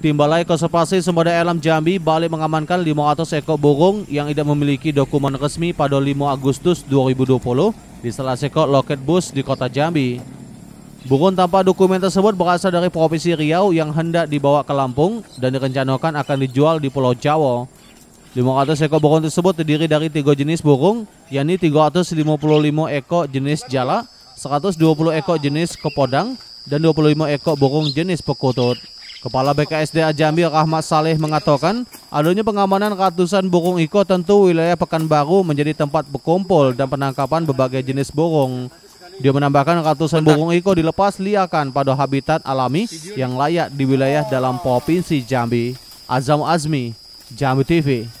Tim Balai Konservasi Sumber Daya Alam Jambi balik mengamankan 500 ekor burung yang tidak memiliki dokumen resmi pada 5 Agustus 2020 di salah sekor loket bus di kota Jambi. Burung tanpa dokumen tersebut berasal dari Provinsi Riau yang hendak dibawa ke Lampung dan direncanakan akan dijual di Pulau Jawa. 500 ekor burung tersebut terdiri dari tiga jenis burung, yakni 355 ekor jenis jala, 120 ekor jenis kepodang, dan 25 ekor burung jenis pekutut. Kepala BKSDA Jambi Rahmat Saleh mengatakan, adanya pengamanan ratusan burung iko tentu wilayah Pekanbaru menjadi tempat berkumpul dan penangkapan berbagai jenis burung. Dia menambahkan ratusan burung iko dilepas liarkan pada habitat alami yang layak di wilayah dalam provinsi Jambi. Azam Azmi, Jambi TV.